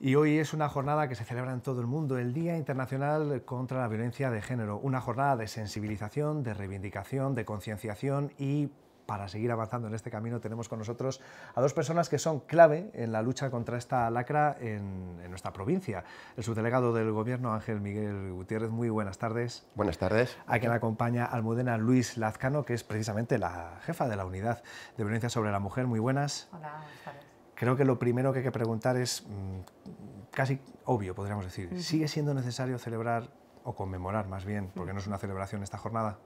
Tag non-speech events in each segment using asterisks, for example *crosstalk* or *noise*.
Y hoy es una jornada que se celebra en todo el mundo, el Día Internacional contra la Violencia de Género, una jornada de sensibilización, de reivindicación, de concienciación y para seguir avanzando en este camino tenemos con nosotros a dos personas que son clave en la lucha contra esta lacra en, nuestra provincia. El subdelegado del Gobierno, Ángel Miguel Gutiérrez, muy buenas tardes. Buenas tardes. A quien acompaña Almudena Luis Lazcano, que es precisamente la jefa de la Unidad de Violencia sobre la Mujer. Muy buenas. Hola, buenas tardes creo que lo primero que hay que preguntar es mm, casi obvio, podríamos decir. ¿Sigue siendo necesario celebrar o conmemorar más bien, porque no es una celebración esta jornada?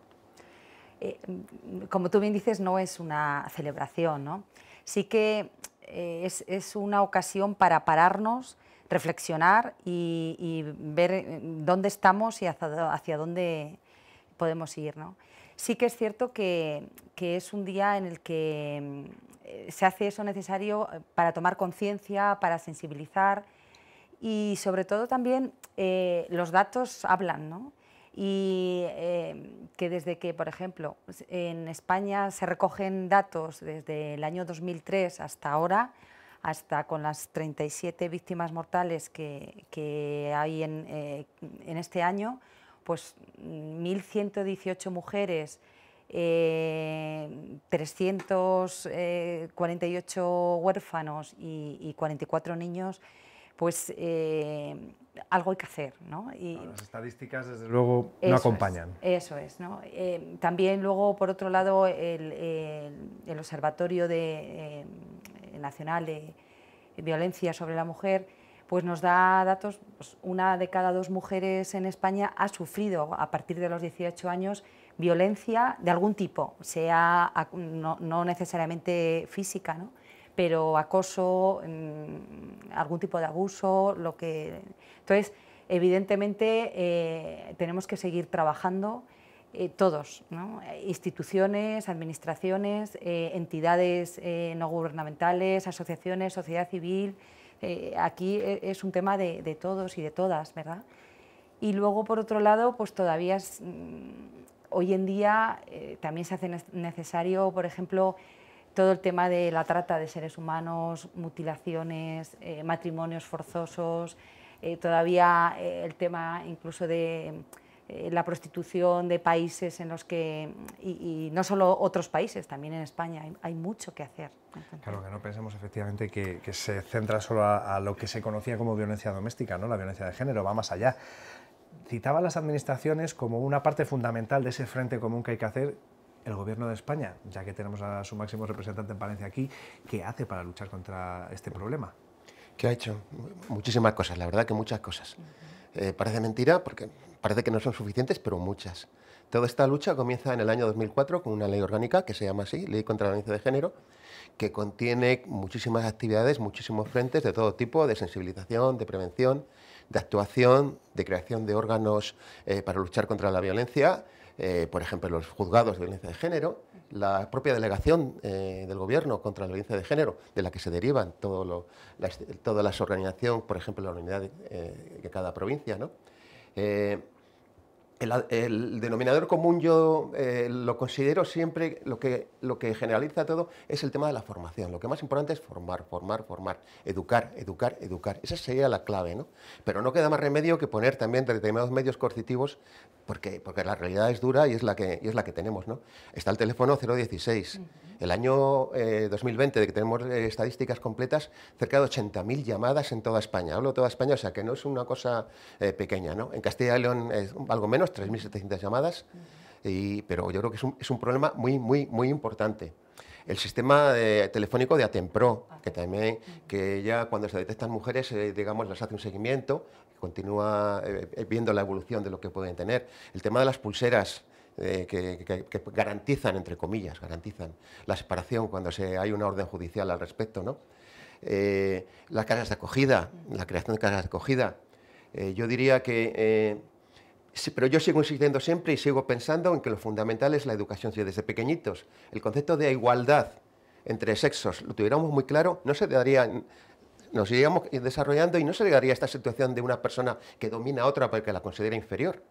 Eh, como tú bien dices, no es una celebración, Sí que eh, es, una ocasión para pararnos, reflexionar y, ver eh, dónde estamos y hacia, dónde podemos ir, Sí que es cierto que, es un día en el que eh, se hace eso necesario eh, para tomar conciencia, para sensibilizar y sobre todo también eh, los datos hablan, ¿no? Y que desde que, por ejemplo, en España se recogen datos desde el año 2003 hasta ahora, hasta con las 37 víctimas mortales que, hay en este año, pues 1.118 mujeres, 348 eh, eh, huérfanos y, y 44 niños, pues eh, algo hay que hacer. ¿no? Y Las estadísticas, desde luego, no acompañan. eso es. ¿no? también luego, por otro lado, el, Observatorio Nacional de Violencia sobre la Mujer pues nos da datos, pues una de cada dos mujeres en España ha sufrido a partir de los 18 años violencia de algún tipo, sea no, necesariamente física, pero acoso, mm, algún tipo de abuso, lo que... Entonces, evidentemente eh, tenemos que seguir trabajando eh, todos, instituciones, administraciones, eh, entidades no gubernamentales, asociaciones, sociedad civil, eh, aquí e, es un tema de, todos y de todas, ¿verdad? Y luego, por otro lado, pues todavía mm, hoy en día eh, también se hace necesario, por ejemplo, todo el tema de la trata de seres humanos, mutilaciones, eh, matrimonios forzosos, todavía el tema incluso de eh, la prostitución de países en los que, y, no solo otros países, también en España hay, mucho que hacer. Claro, que no pensemos efectivamente que, se centra solo a, lo que se conocía como violencia doméstica, ¿no? la violencia de género, va más allá. Citaba a las administraciones como una parte fundamental de ese frente común que hay que hacer, el gobierno de España, ya que tenemos a su máximo representante en Palencia aquí, ¿qué hace para luchar contra este problema? ¿Qué ha hecho? Muchísimas cosas, la verdad que muchas cosas. Eh, parece mentira porque Parece que no son suficientes, pero muchas. Toda esta lucha comienza en el año 2004 con una ley orgánica que se llama así, Ley contra la Violencia de Género, que contiene muchísimas actividades, muchísimos frentes de todo tipo, de sensibilización, de prevención, de actuación, de creación de órganos eh, para luchar contra la violencia, eh, por ejemplo, los juzgados de violencia de género, la propia delegación eh, del Gobierno contra la violencia de género, de la que se derivan todas las organizaciones, por ejemplo, la unidad de, cada provincia, ¿no? el, denominador común yo eh, lo considero siempre, lo que, lo que generaliza todo es el tema de la formación. Lo que más importante es formar, formar, formar, educar, educar, educar. Esa sería la clave, ¿no? Pero no queda más remedio que poner también determinados medios coercitivos porque, porque la realidad es dura y es la que, es la que tenemos, ¿no? Está el teléfono 016. El año 2020, eh, de que tenemos eh, estadísticas completas, cerca de 80.000 llamadas en toda España. Hablo de toda España, o sea que no es una cosa pequeña, ¿no? En Castilla y León es algo menos, 3.700 llamadas, y, pero yo creo que es un, problema muy, muy, muy importante. El sistema eh, telefónico de Atempro, que también, que ya cuando se detectan mujeres, eh, digamos, las hace un seguimiento, continúa eh, viendo la evolución de lo que pueden tener. El tema de las pulseras, que, garantizan, entre comillas, garantizan la separación cuando se, hay una orden judicial al respecto, ¿no? Eh, las casas de acogida, la creación de casas de acogida. yo diría que pero yo sigo insistiendo siempre y sigo pensando en que lo fundamental es la educación. desde pequeñitos el concepto de igualdad entre sexos lo tuviéramos muy claro, no se nos iríamos desarrollando y no se llegaría a esta situación de una persona que domina a otra porque la considera inferior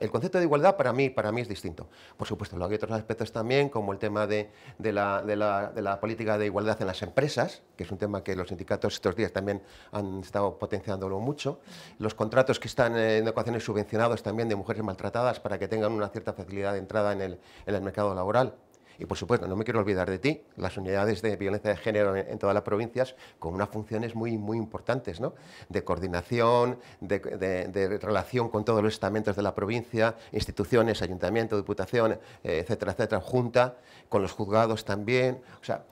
el concepto de igualdad para mí, para mí es distinto. Por supuesto, hay otros aspectos también, como el tema de, la, política de igualdad en las empresas, que es un tema que los sindicatos estos días también han estado potenciándolo mucho. Los contratos que están eh, en ecuaciones subvencionados también de mujeres maltratadas para que tengan una cierta facilidad de entrada en el mercado laboral. Y por supuesto, no me quiero olvidar de ti, las unidades de violencia de género en, todas las provincias con unas funciones muy, muy importantes, ¿no? De coordinación, de, relación con todos los estamentos de la provincia, instituciones, ayuntamiento, diputación, eh, etcétera, etcétera, junta, con los juzgados también, o sea,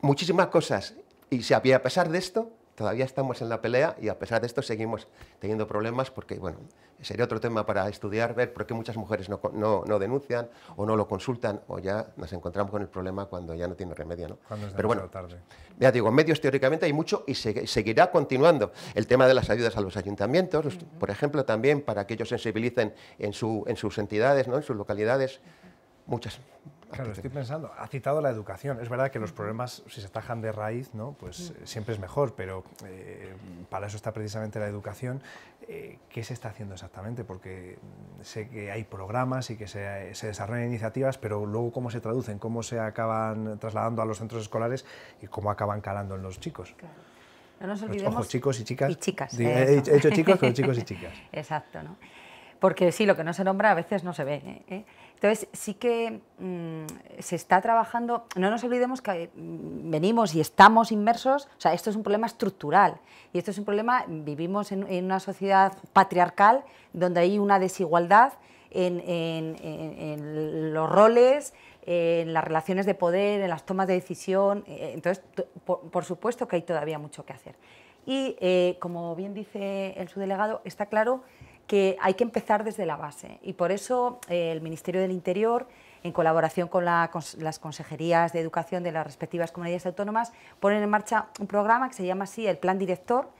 muchísimas cosas. Y si a pesar de esto, todavía estamos en la pelea y a pesar de esto seguimos teniendo problemas porque, bueno, sería otro tema para estudiar, ver por qué muchas mujeres no, denuncian o no lo consultan o ya nos encontramos con el problema cuando ya no tiene remedio, ¿no? Pero bueno, tarde. ya digo, medios teóricamente hay mucho y seguirá continuando. El tema de las ayudas a los ayuntamientos, por ejemplo, también para que ellos sensibilicen en, su, en sus entidades, ¿no? en sus localidades, muchas Claro, estoy pensando, ha citado la educación. Es verdad que los problemas, si se atajan de raíz, ¿no? pues mm. eh, siempre es mejor, pero eh, para eso está precisamente la educación. Eh, ¿Qué se está haciendo exactamente? Porque sé que hay programas y que se, desarrollan iniciativas, pero luego cómo se traducen, cómo se acaban trasladando a los centros escolares y cómo acaban calando en los chicos. No nos pues, olvidemos. Ojo, chicos y chicas. Y chicas. He hecho chicos, con chicos y *laughs* chicas. Exacto, ¿no? porque sí, lo que no se nombra a veces no se ve. ¿eh? ¿Eh? Entonces, sí que mm, se está trabajando, no nos olvidemos que mm, venimos y estamos inmersos, o sea, esto es un problema estructural y esto es un problema, vivimos en, una sociedad patriarcal donde hay una desigualdad en, los roles, en las relaciones de poder, en las tomas de decisión, eh, entonces, por, supuesto que hay todavía mucho que hacer. Y, como bien dice el subdelegado, está claro que hay que empezar desde la base. Y por eso eh, el Ministerio del Interior, en colaboración con, las consejerías de educación de las respectivas comunidades autónomas, ponen en marcha un programa que se llama así el Plan Director,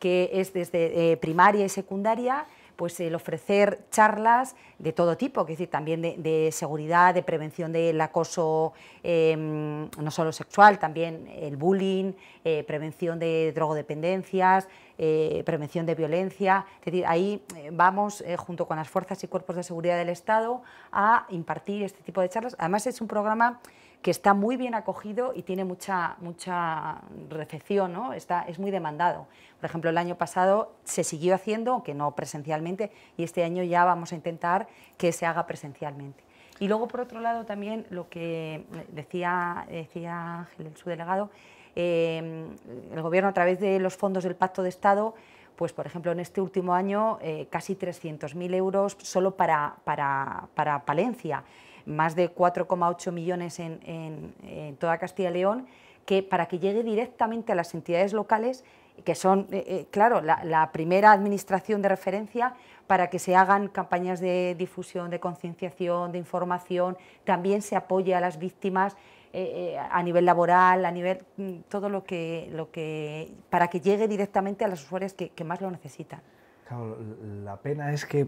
que es desde eh, primaria y secundaria pues el ofrecer charlas de todo tipo, que decir, también de, seguridad, de prevención del acoso, em, no solo sexual, también el bullying, eh, prevención de drogodependencias, eh, prevención de violencia. decir, ahí eh, vamos, junto con las fuerzas y cuerpos de seguridad del Estado, a impartir este tipo de charlas. Además, es un programa que está muy bien acogido y tiene mucha, mucha recepción, ¿no? está, es muy demandado. Por ejemplo, el año pasado se siguió haciendo, aunque no presencialmente, y este año ya vamos a intentar que se haga presencialmente. Y luego, por otro lado, también lo que decía, decía Ángel, su delegado, eh, el Gobierno, a través de los fondos del Pacto de Estado, pues por ejemplo en este último año eh, casi 300.000 euros solo para, Palencia, más de 4,8 millones en, toda Castilla y León, que para que llegue directamente a las entidades locales, que son, eh, eh, claro, la, la, primera administración de referencia para que se hagan campañas de difusión, de concienciación, de información, también se apoye a las víctimas eh, eh, a nivel laboral, a nivel mm, todo lo que, para que llegue directamente a las usuarios que, más lo necesitan. la pena es que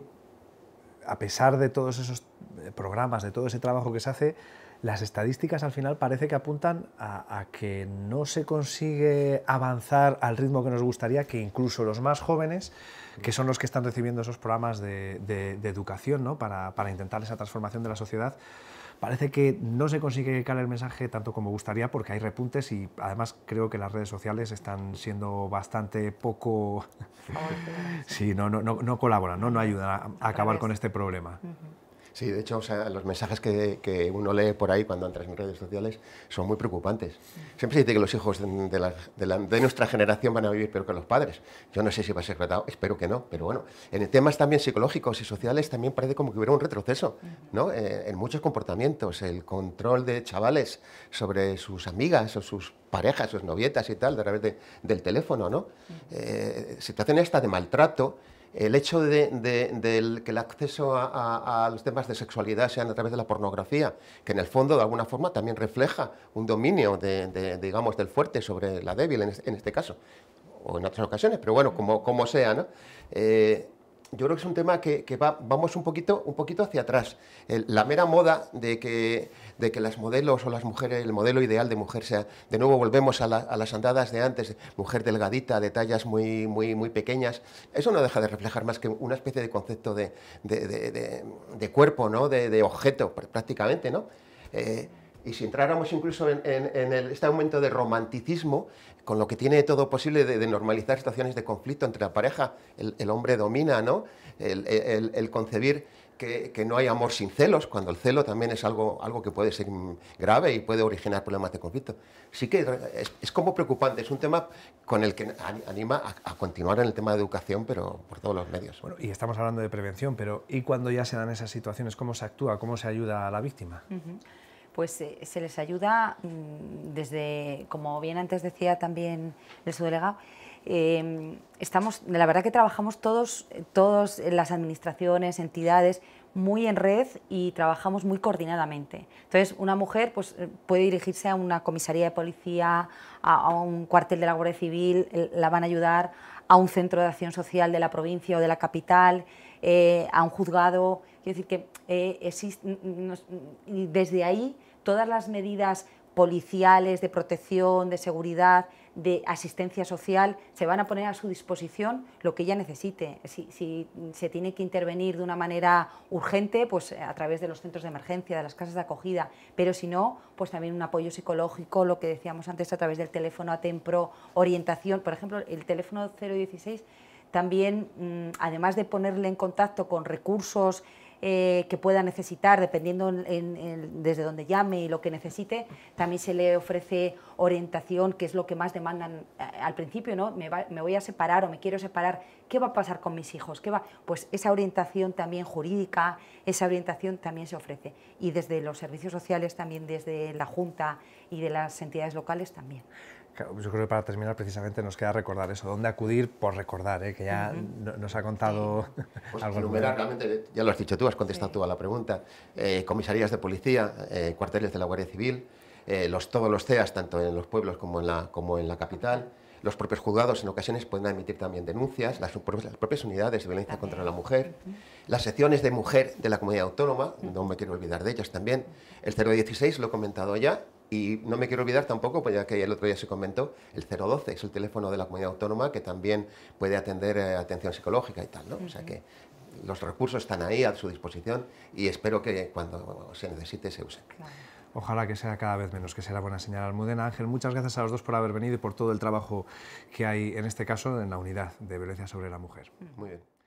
a pesar de todos esos eh, programas, de todo ese trabajo que se hace, las estadísticas al final parece que apuntan a, que no se consigue avanzar al ritmo que nos gustaría, que incluso los más jóvenes, que son los que están recibiendo esos programas de, educación ¿no? para intentar esa transformación de la sociedad, Parece que no se consigue calar el mensaje tanto como gustaría porque hay repuntes y además creo que las redes sociales están siendo bastante poco... *laughs* sí, no, no, no, colaboran, no, no ayudan a, acabar con este problema. Sí, de hecho, los mensajes que, uno lee por ahí cuando entras en redes sociales son muy preocupantes. Siempre se dice que los hijos de, nuestra generación van a vivir peor que los padres. Yo no sé si va a ser tratado, espero que no, pero bueno. En temas también psicológicos y sociales también parece como que hubiera un retroceso, ¿no? Eh, en muchos comportamientos, el control de chavales sobre sus amigas o sus parejas, sus novietas y tal, a través del teléfono, ¿no? Eh, situaciones hasta de maltrato el hecho de, que el acceso a, los temas de sexualidad sean a través de la pornografía, que en el fondo de alguna forma también refleja un dominio digamos, del fuerte sobre la débil en, este caso, o en otras ocasiones, pero bueno, como, como sea, ¿no? Eh, yo creo que es un tema que, vamos un poquito, un poquito hacia atrás. la mera moda de que, de que las modelos o las mujeres, el modelo ideal de mujer sea, de nuevo volvemos a, las andadas de antes, mujer delgadita, de tallas muy, muy, muy pequeñas, eso no deja de reflejar más que una especie de concepto de, de, cuerpo, ¿no? de, objeto prácticamente. ¿no? Eh, y si entráramos incluso en, este aumento de romanticismo, con lo que tiene todo posible de, normalizar situaciones de conflicto entre la pareja, el, hombre domina, ¿no? el, concebir que, no hay amor sin celos, cuando el celo también es algo, algo que puede ser grave y puede originar problemas de conflicto. Sí que es, como preocupante, es un tema con el que anima a, continuar en el tema de educación, pero por todos los medios. Bueno, y estamos hablando de prevención, pero ¿y cuando ya se dan esas situaciones, cómo se actúa, cómo se ayuda a la víctima? pues eh, se les ayuda mm, desde, como bien antes decía también el subdelegado, em, estamos, la verdad que trabajamos todos, eh, todos las administraciones, entidades, muy en red y trabajamos muy coordinadamente. Entonces, una mujer pues, eh, puede dirigirse a una comisaría de policía, a, un cuartel de la Guardia Civil, la van a ayudar a un centro de acción social de la provincia o de la capital, a un juzgado. Quiero decir que eh, existe, desde ahí todas las medidas policiales, de protección, de seguridad, de asistencia social, se van a poner a su disposición lo que ella necesite. Si, si, se tiene que intervenir de una manera urgente, pues eh, a través de los centros de emergencia, de las casas de acogida, pero si no, pues también un apoyo psicológico, lo que decíamos antes a través del teléfono Atempro, orientación, por ejemplo, el teléfono 016 también, mm, además de ponerle en contacto con recursos eh, que pueda necesitar, dependiendo desde donde llame y lo que necesite. También se le ofrece orientación, que es lo que más demandan eh, al principio, ¿no? Me, me voy a separar o me quiero separar, ¿qué va a pasar con mis hijos? ¿Qué va? Pues esa orientación también jurídica, esa orientación también se ofrece. Y desde los servicios sociales, también desde la Junta y de las entidades locales también. Yo creo que para terminar precisamente nos queda recordar eso, dónde acudir por recordar, ¿eh? que ya nos ha contado *laughs* pues algo. ya lo has dicho tú, has contestado tú a la pregunta. Eh, comisarías de policía, eh, cuarteles de la Guardia Civil, los, todos los CEAS, tanto en los pueblos como en la, como en la capital. Los propios juzgados en ocasiones pueden emitir también denuncias, las, propias unidades de violencia contra la mujer, las secciones de mujer de la comunidad autónoma, no me quiero olvidar de ellas también. El 016 lo he comentado ya, y no me quiero olvidar tampoco, pues ya que el otro día se comentó, el 012 es el teléfono de la comunidad autónoma que también puede atender eh, atención psicológica y tal, ¿no? O sea que los recursos están ahí a su disposición y espero que cuando se necesite se use Ojalá que sea cada vez menos, que sea la buena señal. Almudena Ángel, muchas gracias a los dos por haber venido y por todo el trabajo que hay en este caso en la unidad de violencia sobre la mujer. Muy bien.